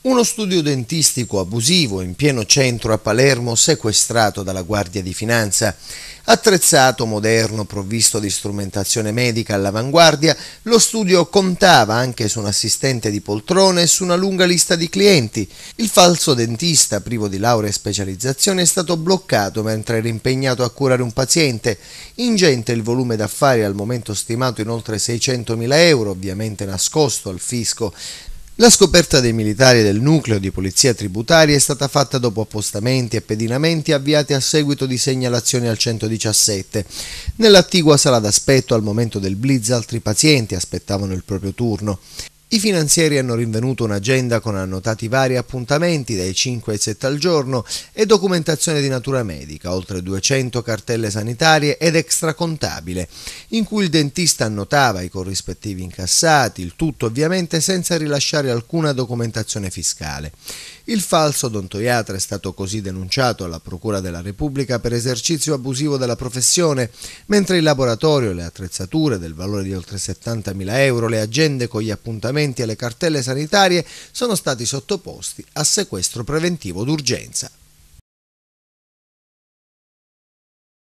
Uno studio dentistico abusivo in pieno centro a Palermo, sequestrato dalla Guardia di Finanza. Attrezzato, moderno, provvisto di strumentazione medica all'avanguardia, lo studio contava anche su un assistente di poltrone e su una lunga lista di clienti. Il falso dentista, privo di laurea e specializzazione, è stato bloccato mentre era impegnato a curare un paziente. Ingente il volume d'affari al momento stimato in oltre 600.000 euro, ovviamente nascosto al fisco. La scoperta dei militari del nucleo di polizia tributaria è stata fatta dopo appostamenti e pedinamenti avviati a seguito di segnalazioni al 117. Nell'attigua sala d'aspetto al momento del blitz altri pazienti aspettavano il proprio turno. I finanzieri hanno rinvenuto un'agenda con annotati vari appuntamenti dai 5 ai 7 al giorno e documentazione di natura medica, oltre 200 cartelle sanitarie ed extracontabile, in cui il dentista annotava i corrispettivi incassati, il tutto ovviamente senza rilasciare alcuna documentazione fiscale. Il falso odontoiatra è stato così denunciato alla Procura della Repubblica per esercizio abusivo della professione, mentre il laboratorio, le attrezzature del valore di oltre 70.000 euro, le agende con gli appuntamenti appartenenti alle cartelle sanitarie sono stati sottoposti a sequestro preventivo d'urgenza.